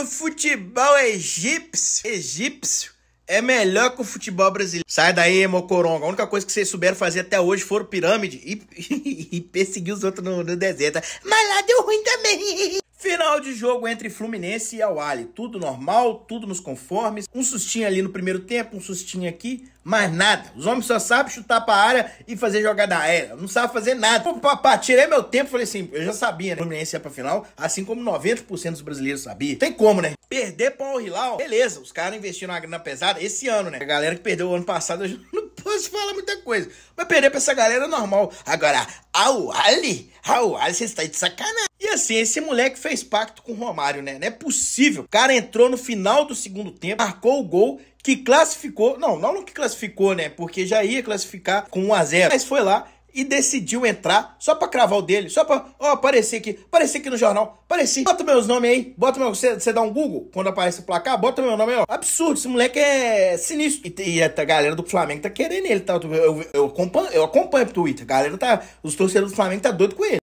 o futebol egípcio, egípcio é melhor que o futebol brasileiro. Sai daí, Mocoronga. A única coisa que vocês souberam fazer até hoje foi pirâmide e, e, e perseguir os outros no, no deserto. Mas lá deu ruim também de jogo entre Fluminense e Awali. Tudo normal, tudo nos conformes. Um sustinho ali no primeiro tempo, um sustinho aqui, mas nada. Os homens só sabem chutar pra área e fazer jogada aérea. Não sabe fazer nada. Pô, papá, tirei meu tempo, falei assim, eu já sabia, né? Fluminense ia pra final, assim como 90% dos brasileiros sabia. Tem como, né? Perder pra Al Hilal, beleza. Os caras investiram na grana pesada esse ano, né? A galera que perdeu o ano passado, eu não se fala muita coisa. Mas perder pra essa galera é normal. Agora, ao Ali, ao Ali, você está de sacanagem. E assim, esse moleque fez pacto com o Romário, né? Não é possível. O cara entrou no final do segundo tempo, marcou o gol que classificou. Não, não que classificou, né? Porque já ia classificar com 1 a 0 Mas foi lá e decidiu entrar só pra cravar o dele, só pra. Ó, oh, aparecer aqui, aparecer aqui no jornal, apareci. Bota meus nomes aí, bota meu. Você dá um Google quando aparece o placar, bota meu nome aí, ó. Absurdo, esse moleque é sinistro. E, e a galera do Flamengo tá querendo ele, tá? Eu, eu, eu acompanho, eu acompanho pro Twitter, a galera tá. Os torcedores do Flamengo tá doido com ele.